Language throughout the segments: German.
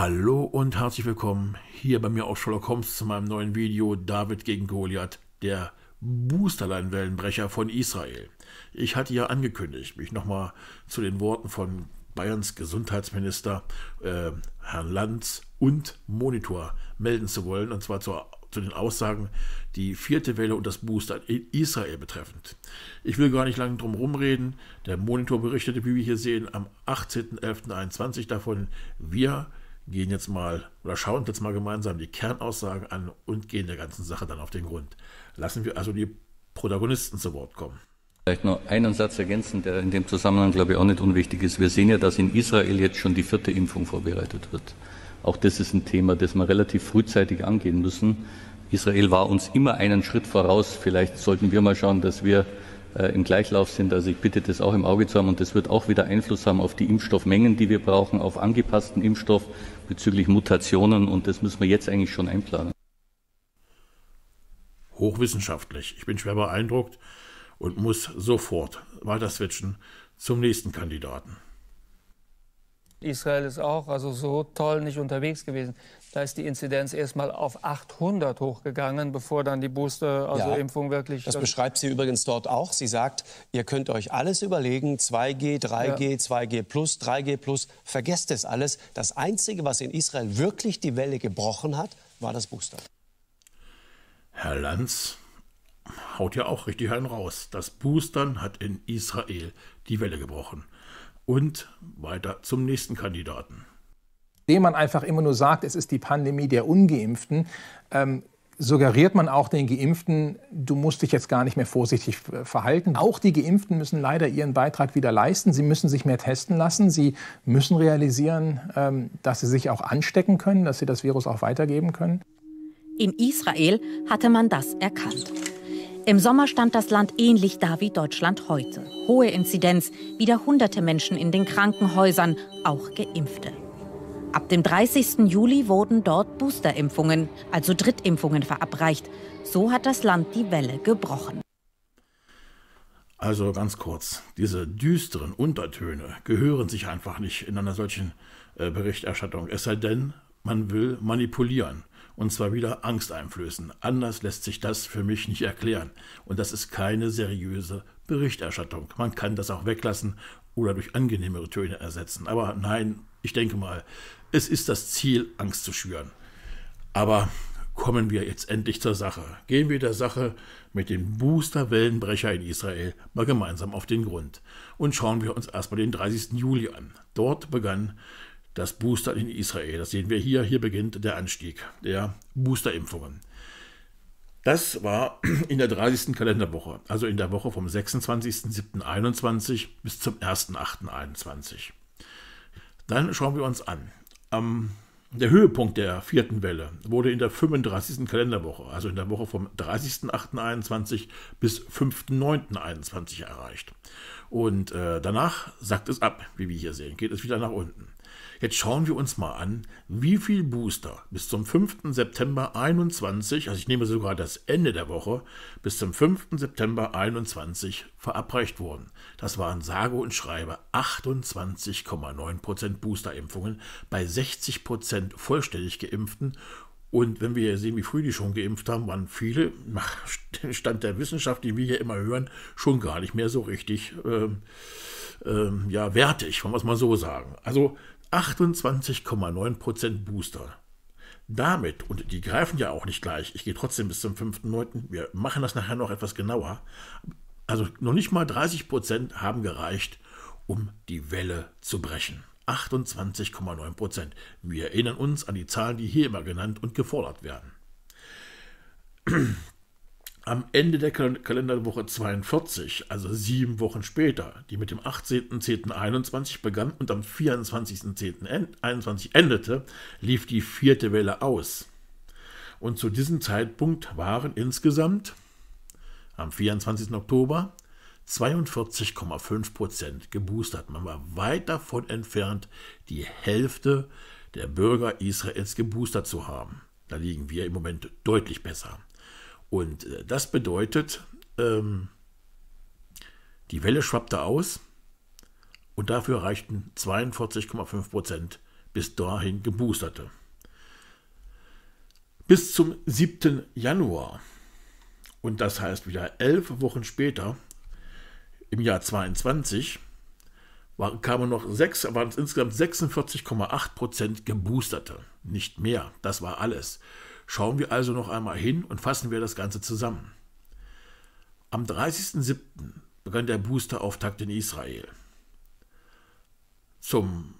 Hallo und herzlich willkommen hier bei mir auf Sherlock Holmes zu meinem neuen Video David gegen Goliath, der Boosterline-Wellenbrecher von Israel. Ich hatte ja angekündigt, mich nochmal zu den Worten von Bayerns Gesundheitsminister äh, Herrn Lanz und Monitor melden zu wollen, und zwar zur zu den Aussagen, die vierte Welle und das Booster in Israel betreffend. Ich will gar nicht lange drum rumreden. Der Monitor berichtete, wie wir hier sehen, am 18.11.21 davon, wir gehen jetzt mal oder schauen uns jetzt mal gemeinsam die Kernaussagen an und gehen der ganzen Sache dann auf den Grund. Lassen wir also die Protagonisten zu Wort kommen. Vielleicht noch einen Satz ergänzen, der in dem Zusammenhang, glaube ich, auch nicht unwichtig ist. Wir sehen ja, dass in Israel jetzt schon die vierte Impfung vorbereitet wird. Auch das ist ein Thema, das wir relativ frühzeitig angehen müssen. Israel war uns immer einen Schritt voraus. Vielleicht sollten wir mal schauen, dass wir äh, im Gleichlauf sind. Also ich bitte das auch im Auge zu haben und das wird auch wieder Einfluss haben auf die Impfstoffmengen, die wir brauchen, auf angepassten Impfstoff bezüglich Mutationen und das müssen wir jetzt eigentlich schon einplanen. Hochwissenschaftlich. Ich bin schwer beeindruckt und muss sofort weiter switchen zum nächsten Kandidaten. Israel ist auch also so toll nicht unterwegs gewesen. Da ist die Inzidenz erstmal auf 800 hochgegangen, bevor dann die Booster-Impfung also ja, wirklich. Das beschreibt sie übrigens dort auch. Sie sagt, ihr könnt euch alles überlegen: 2G, 3G, ja. 2G 3G Vergesst es alles. Das Einzige, was in Israel wirklich die Welle gebrochen hat, war das Booster. Herr Lanz haut ja auch richtig einen raus. Das Boostern hat in Israel die Welle gebrochen. Und weiter zum nächsten Kandidaten indem man einfach immer nur sagt, es ist die Pandemie der Ungeimpften, ähm, suggeriert man auch den Geimpften, du musst dich jetzt gar nicht mehr vorsichtig äh, verhalten. Auch die Geimpften müssen leider ihren Beitrag wieder leisten. Sie müssen sich mehr testen lassen. Sie müssen realisieren, ähm, dass sie sich auch anstecken können, dass sie das Virus auch weitergeben können. In Israel hatte man das erkannt. Im Sommer stand das Land ähnlich da wie Deutschland heute. Hohe Inzidenz, wieder hunderte Menschen in den Krankenhäusern, auch geimpfte. Ab dem 30. Juli wurden dort Boosterimpfungen, also Drittimpfungen, verabreicht. So hat das Land die Welle gebrochen. Also ganz kurz, diese düsteren Untertöne gehören sich einfach nicht in einer solchen äh, Berichterstattung, es sei denn, man will manipulieren und zwar wieder Angst einflößen. Anders lässt sich das für mich nicht erklären und das ist keine seriöse Berichterstattung. Man kann das auch weglassen oder durch angenehmere Töne ersetzen, aber nein, ich denke mal, es ist das Ziel, Angst zu schüren. Aber kommen wir jetzt endlich zur Sache. Gehen wir der Sache mit dem Booster-Wellenbrecher in Israel mal gemeinsam auf den Grund. Und schauen wir uns erstmal den 30. Juli an. Dort begann das Booster in Israel. Das sehen wir hier. Hier beginnt der Anstieg der Boosterimpfungen. Das war in der 30. Kalenderwoche, also in der Woche vom 26.07.21 bis zum 1.08.21. Dann schauen wir uns an, ähm, der Höhepunkt der vierten Welle wurde in der 35. Kalenderwoche, also in der Woche vom 30.08.21 bis 5.09.21 erreicht. Und äh, danach sackt es ab, wie wir hier sehen, geht es wieder nach unten. Jetzt schauen wir uns mal an, wie viel Booster bis zum 5. September 21, also ich nehme sogar das Ende der Woche, bis zum 5. September 21 verabreicht wurden. Das waren sage und schreibe 28,9% Boosterimpfungen bei 60% vollständig geimpften und wenn wir sehen, wie früh die schon geimpft haben, waren viele, nach Stand der Wissenschaft, die wir hier immer hören, schon gar nicht mehr so richtig ähm, ähm, ja, wertig, wenn wir es mal so sagen. Also 28,9% Booster. Damit, und die greifen ja auch nicht gleich, ich gehe trotzdem bis zum 5.9., wir machen das nachher noch etwas genauer, also noch nicht mal 30% haben gereicht, um die Welle zu brechen. 28,9%. Wir erinnern uns an die Zahlen, die hier immer genannt und gefordert werden am Ende der Kalenderwoche 42, also sieben Wochen später, die mit dem 18.10.21 begann und am 24.10.21 endete, lief die vierte Welle aus. Und zu diesem Zeitpunkt waren insgesamt am 24. Oktober 42,5 Prozent geboostert. Man war weit davon entfernt, die Hälfte der Bürger Israels geboostert zu haben. Da liegen wir im Moment deutlich besser. Und äh, das bedeutet, ähm, die Welle schwappte aus und dafür reichten 42,5 Prozent bis dahin geboosterte. Bis zum 7. Januar, und das heißt wieder elf Wochen später, im Jahr 22, war, kamen noch sechs, waren es insgesamt 46,8 geboosterte. Nicht mehr, das war alles. Schauen wir also noch einmal hin und fassen wir das Ganze zusammen. Am 30.07. begann der Boosterauftakt in Israel. Zum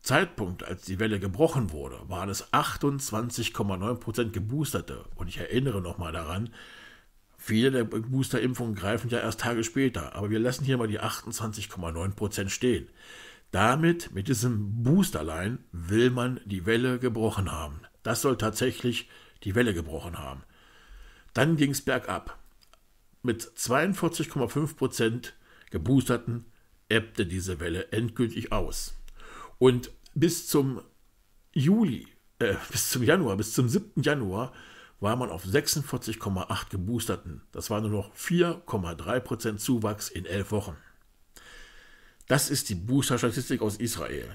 Zeitpunkt, als die Welle gebrochen wurde, waren es 28,9% Geboosterte. Und ich erinnere nochmal daran, viele der Boosterimpfungen greifen ja erst Tage später. Aber wir lassen hier mal die 28,9% stehen. Damit, mit diesem Boosterline, will man die Welle gebrochen haben. Das soll tatsächlich die Welle gebrochen haben. Dann ging es bergab. Mit 42,5 Prozent geboosterten ebbte diese Welle endgültig aus. Und bis zum Juli, äh, bis zum Januar, bis zum 7. Januar war man auf 46,8 geboosterten. Das war nur noch 4,3 Prozent Zuwachs in elf Wochen. Das ist die Booster-Statistik aus Israel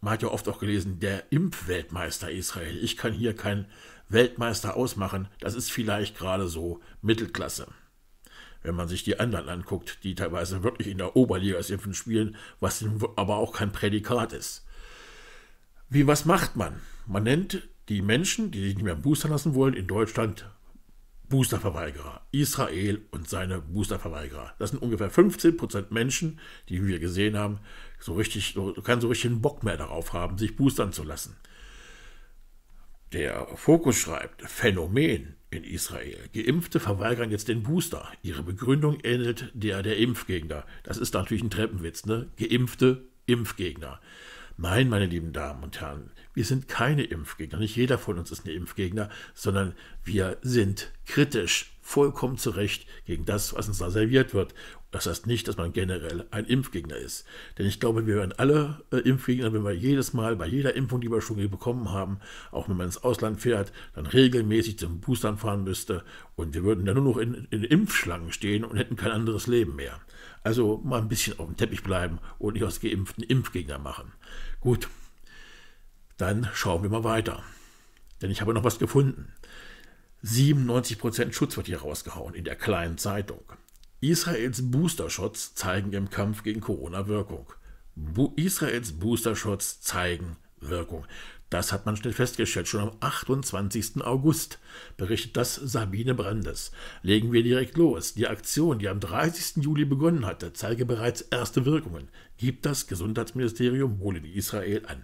man hat ja oft auch gelesen, der Impfweltmeister Israel. Ich kann hier keinen Weltmeister ausmachen. Das ist vielleicht gerade so Mittelklasse. Wenn man sich die anderen anguckt, die teilweise wirklich in der Oberliga impfen spielen, was aber auch kein Prädikat ist. Wie, was macht man? Man nennt die Menschen, die sich nicht mehr boostern lassen wollen, in Deutschland Boosterverweigerer. Israel und seine Boosterverweigerer. Das sind ungefähr 15% Menschen, die wir gesehen haben, so richtig, so, keinen so richtigen Bock mehr darauf haben, sich boostern zu lassen. Der Fokus schreibt, Phänomen in Israel. Geimpfte verweigern jetzt den Booster. Ihre Begründung ähnelt der der Impfgegner. Das ist natürlich ein Treppenwitz, ne? Geimpfte, Impfgegner. Nein, meine lieben Damen und Herren, wir sind keine Impfgegner. Nicht jeder von uns ist ein Impfgegner, sondern wir sind kritisch, vollkommen zu Recht gegen das, was uns da serviert wird. Das heißt nicht, dass man generell ein Impfgegner ist. Denn ich glaube, wir wären alle äh, Impfgegner, wenn wir jedes Mal bei jeder Impfung, die wir schon bekommen haben, auch wenn man ins Ausland fährt, dann regelmäßig zum Boostern fahren müsste. Und wir würden dann nur noch in, in Impfschlangen stehen und hätten kein anderes Leben mehr. Also mal ein bisschen auf dem Teppich bleiben und nicht aus Geimpften Impfgegner machen. Gut, dann schauen wir mal weiter. Denn ich habe noch was gefunden. 97% Schutz wird hier rausgehauen in der kleinen Zeitung. Israels Boostershots zeigen im Kampf gegen Corona Wirkung. Bu Israels Boostershots zeigen Wirkung. Das hat man schnell festgestellt. Schon am 28. August berichtet das Sabine Brandes. Legen wir direkt los. Die Aktion, die am 30. Juli begonnen hatte, zeige bereits erste Wirkungen, gibt das Gesundheitsministerium wohl in Israel an.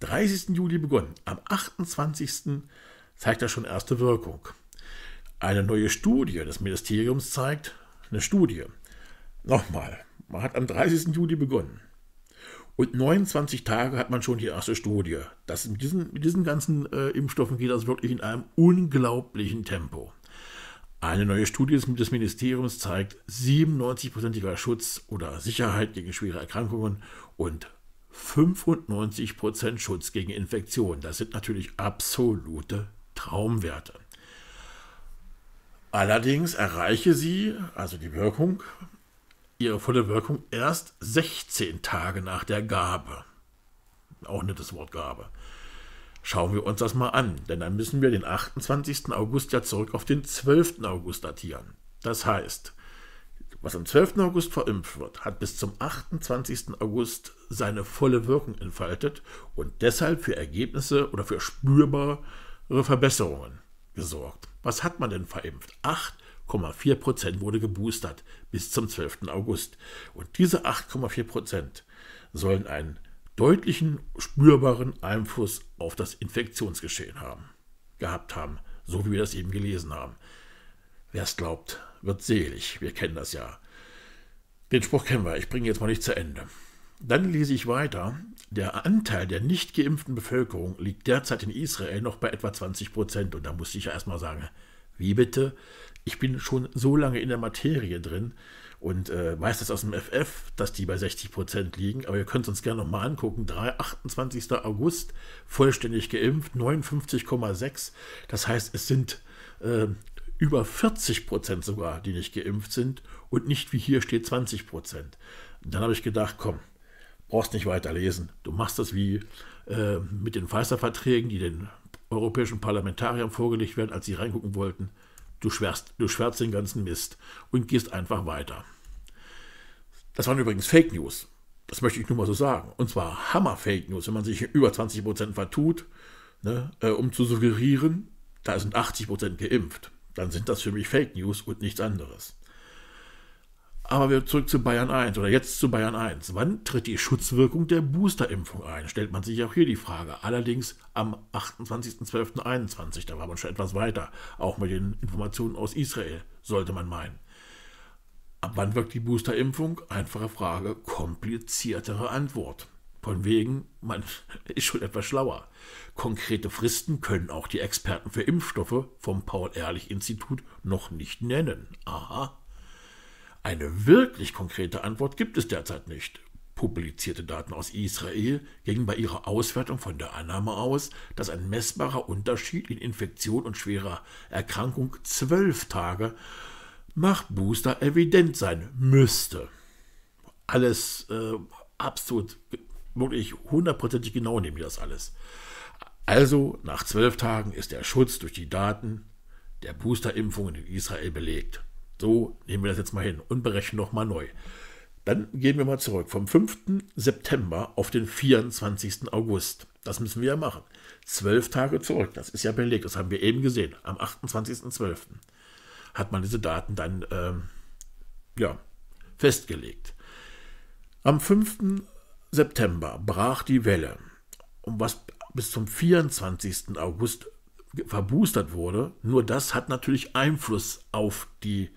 30. Juli begonnen, am 28. zeigt das schon erste Wirkung. Eine neue Studie des Ministeriums zeigt, eine Studie. Nochmal, man hat am 30. Juli begonnen. Und 29 Tage hat man schon die erste Studie. Das mit, diesen, mit diesen ganzen äh, Impfstoffen geht das wirklich in einem unglaublichen Tempo. Eine neue Studie des Ministeriums zeigt 97-prozentiger Schutz oder Sicherheit gegen schwere Erkrankungen und 95% Schutz gegen Infektionen. Das sind natürlich absolute Traumwerte. Allerdings erreiche sie, also die Wirkung, ihre volle Wirkung erst 16 Tage nach der Gabe. Auch nicht das Wort Gabe. Schauen wir uns das mal an, denn dann müssen wir den 28. August ja zurück auf den 12. August datieren. Das heißt, was am 12. August verimpft wird, hat bis zum 28. August seine volle Wirkung entfaltet und deshalb für Ergebnisse oder für spürbare Verbesserungen gesorgt. Was hat man denn verimpft? 8,4 Prozent wurde geboostert bis zum 12. August. Und diese 8,4 Prozent sollen einen deutlichen, spürbaren Einfluss auf das Infektionsgeschehen haben, gehabt haben, so wie wir das eben gelesen haben. Wer es glaubt, wird selig. Wir kennen das ja. Den Spruch kennen wir. Ich bringe jetzt mal nicht zu Ende. Dann lese ich weiter. Der Anteil der nicht geimpften Bevölkerung liegt derzeit in Israel noch bei etwa 20 Prozent. Und da musste ich ja erstmal sagen, wie bitte? Ich bin schon so lange in der Materie drin und äh, weiß das aus dem FF, dass die bei 60 Prozent liegen. Aber ihr könnt es uns gerne nochmal angucken. 3, 28. August, vollständig geimpft, 59,6. Das heißt, es sind äh, über 40 Prozent sogar, die nicht geimpft sind und nicht wie hier steht 20 Prozent. Dann habe ich gedacht, komm, brauchst nicht weiterlesen. Du machst das wie äh, mit den Pfizer-Verträgen, die den europäischen Parlamentariern vorgelegt werden, als sie reingucken wollten. Du schwärzt, du schwärzt den ganzen Mist und gehst einfach weiter. Das waren übrigens Fake News. Das möchte ich nur mal so sagen. Und zwar Hammer-Fake News, wenn man sich über 20% vertut, ne, äh, um zu suggerieren, da sind 80% geimpft. Dann sind das für mich Fake News und nichts anderes. Aber wir zurück zu Bayern 1 oder jetzt zu Bayern 1. Wann tritt die Schutzwirkung der Boosterimpfung ein? Stellt man sich auch hier die Frage. Allerdings am 28.12.21, da war man schon etwas weiter, auch mit den Informationen aus Israel, sollte man meinen. Ab wann wirkt die Boosterimpfung? Einfache Frage, kompliziertere Antwort. Von wegen, man ist schon etwas schlauer. Konkrete Fristen können auch die Experten für Impfstoffe vom Paul-Ehrlich-Institut noch nicht nennen. Aha. Eine wirklich konkrete Antwort gibt es derzeit nicht. Publizierte Daten aus Israel gingen bei ihrer Auswertung von der Annahme aus, dass ein messbarer Unterschied in Infektion und schwerer Erkrankung zwölf Tage nach Booster evident sein müsste. Alles äh, absolut, wirklich hundertprozentig genau nehmen wir das alles. Also, nach zwölf Tagen ist der Schutz durch die Daten der Boosterimpfungen in Israel belegt. So nehmen wir das jetzt mal hin und berechnen nochmal neu. Dann gehen wir mal zurück vom 5. September auf den 24. August. Das müssen wir ja machen. Zwölf Tage zurück, das ist ja belegt, das haben wir eben gesehen. Am 28.12. hat man diese Daten dann ähm, ja, festgelegt. Am 5. September brach die Welle. Und was bis zum 24. August verboostert wurde, nur das hat natürlich Einfluss auf die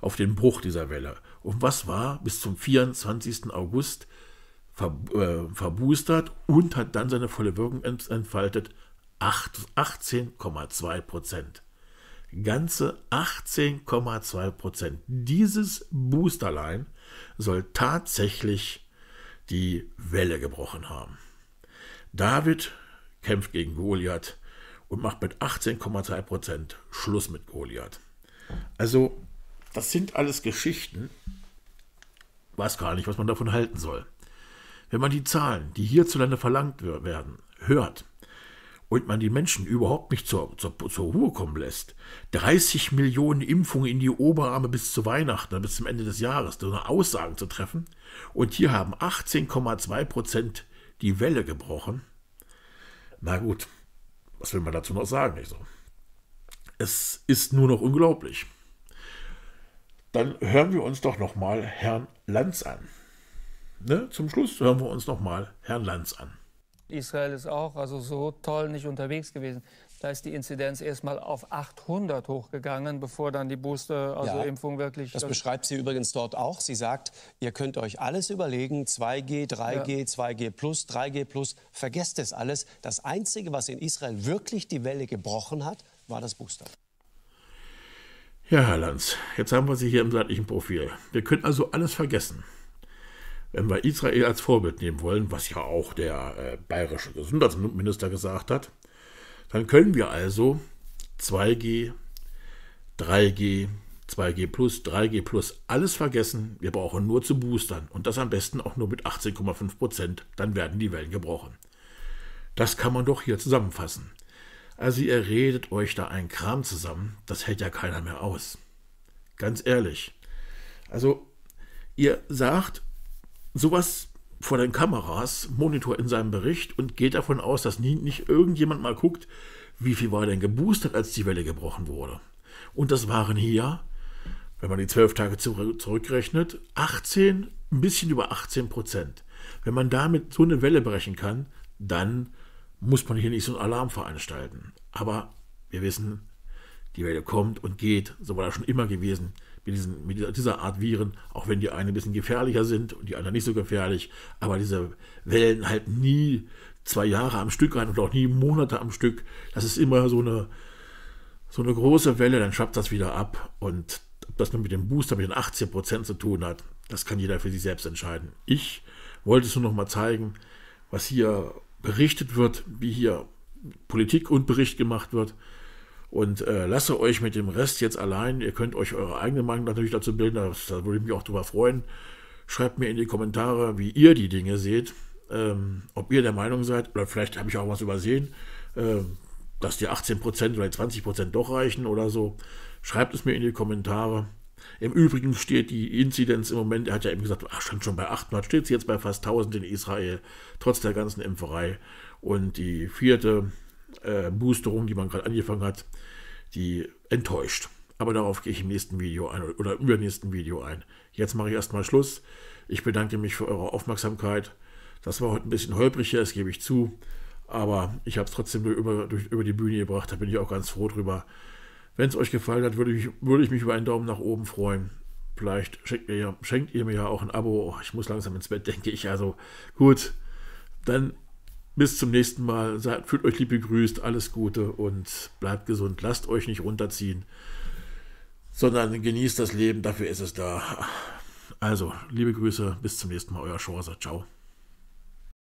auf den Bruch dieser Welle. Und was war bis zum 24. August ver, äh, verboostert und hat dann seine volle Wirkung entfaltet? 18,2 Prozent. Ganze 18,2 Prozent. Dieses Boosterlein soll tatsächlich die Welle gebrochen haben. David kämpft gegen Goliath und macht mit 18,2 Prozent Schluss mit Goliath. Also das sind alles Geschichten. Weiß gar nicht, was man davon halten soll. Wenn man die Zahlen, die hierzulande verlangt werden, hört und man die Menschen überhaupt nicht zur, zur, zur Ruhe kommen lässt, 30 Millionen Impfungen in die Oberarme bis zu Weihnachten, bis zum Ende des Jahres, so eine Aussagen zu treffen, und hier haben 18,2 Prozent die Welle gebrochen, na gut, was will man dazu noch sagen? Nicht so. Also, es ist nur noch unglaublich dann hören wir uns doch nochmal Herrn Lanz an. Ne? Zum Schluss hören wir uns nochmal Herrn Lanz an. Israel ist auch also so toll nicht unterwegs gewesen. Da ist die Inzidenz erstmal auf 800 hochgegangen, bevor dann die booster also ja, wirklich. Das beschreibt sie übrigens dort auch. Sie sagt, ihr könnt euch alles überlegen: 2G, 3G, ja. 2G, 3G. Vergesst es alles. Das Einzige, was in Israel wirklich die Welle gebrochen hat, war das Booster. Ja, Herr Lanz, jetzt haben wir Sie hier im seitlichen Profil. Wir können also alles vergessen. Wenn wir Israel als Vorbild nehmen wollen, was ja auch der äh, bayerische Gesundheitsminister gesagt hat, dann können wir also 2G, 3G, 2G plus, 3G plus, alles vergessen. Wir brauchen nur zu boostern und das am besten auch nur mit 18,5 Prozent. Dann werden die Wellen gebrochen. Das kann man doch hier zusammenfassen. Also ihr redet euch da einen Kram zusammen, das hält ja keiner mehr aus. Ganz ehrlich. Also ihr sagt sowas vor den Kameras, Monitor in seinem Bericht und geht davon aus, dass nie, nicht irgendjemand mal guckt, wie viel war denn geboostert, als die Welle gebrochen wurde. Und das waren hier, wenn man die zwölf Tage zurückrechnet, 18, ein bisschen über 18 Prozent. Wenn man damit so eine Welle brechen kann, dann muss man hier nicht so einen Alarm veranstalten. Aber wir wissen, die Welle kommt und geht, so war das schon immer gewesen mit, diesen, mit dieser, dieser, Art Viren, auch wenn die einen ein bisschen gefährlicher sind und die anderen nicht so gefährlich, aber diese Wellen halten nie zwei Jahre am Stück ein und auch nie Monate am Stück. Das ist immer so eine, so eine große Welle, dann schafft das wieder ab und ob das nun mit dem Booster mit den 18% zu tun hat, das kann jeder für sich selbst entscheiden. Ich wollte es nur noch mal zeigen, was hier berichtet wird, wie hier Politik und Bericht gemacht wird. Und äh, lasse euch mit dem Rest jetzt allein. Ihr könnt euch eure eigene Meinung natürlich dazu bilden. Das, da würde ich mich auch drüber freuen. Schreibt mir in die Kommentare, wie ihr die Dinge seht. Ähm, ob ihr der Meinung seid, oder vielleicht habe ich auch was übersehen, ähm, dass die 18% oder 20% doch reichen oder so. Schreibt es mir in die Kommentare. Im Übrigen steht die Inzidenz im Moment, er hat ja eben gesagt, ach, stand schon bei 800, steht sie jetzt bei fast 1000 in Israel, trotz der ganzen Impferei. Und die vierte äh, Boosterung, die man gerade angefangen hat, die enttäuscht. Aber darauf gehe ich im nächsten Video ein oder im übernächsten Video ein. Jetzt mache ich erstmal Schluss. Ich bedanke mich für eure Aufmerksamkeit. Das war heute ein bisschen holpriger, das gebe ich zu. Aber ich habe es trotzdem über, durch, über die Bühne gebracht. Da bin ich auch ganz froh drüber. Wenn es euch gefallen hat, würde ich, würde ich mich über einen Daumen nach oben freuen. Vielleicht schenkt ihr, schenkt ihr mir ja auch ein Abo. Oh, ich muss langsam ins Bett, denke ich. Also gut, dann bis zum nächsten Mal. Seid, fühlt euch lieb begrüßt, alles Gute und bleibt gesund. Lasst euch nicht runterziehen, sondern genießt das Leben, dafür ist es da. Also, liebe Grüße, bis zum nächsten Mal, euer Schorser. Ciao.